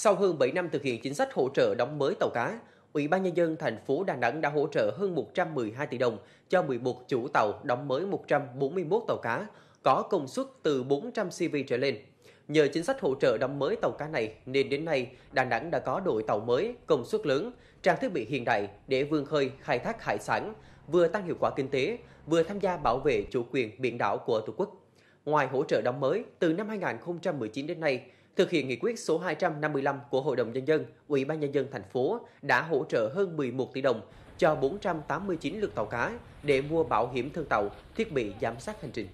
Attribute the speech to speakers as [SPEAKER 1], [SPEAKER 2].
[SPEAKER 1] Sau hơn 7 năm thực hiện chính sách hỗ trợ đóng mới tàu cá, Ủy ban nhân dân thành phố Đà Nẵng đã hỗ trợ hơn 112 tỷ đồng cho 11 chủ tàu đóng mới 141 tàu cá có công suất từ 400 CV trở lên. Nhờ chính sách hỗ trợ đóng mới tàu cá này nên đến nay Đà Nẵng đã có đội tàu mới, công suất lớn, trang thiết bị hiện đại để vươn khơi khai thác hải sản, vừa tăng hiệu quả kinh tế, vừa tham gia bảo vệ chủ quyền biển đảo của Tổ quốc. Ngoài hỗ trợ đóng mới, từ năm 2019 đến nay, Thực hiện nghị quyết số 255 của Hội đồng Nhân dân, Ủy ban Nhân dân thành phố đã hỗ trợ hơn 11 tỷ đồng cho 489 lượt tàu cá để mua bảo hiểm thân tàu, thiết bị giám sát hành trình.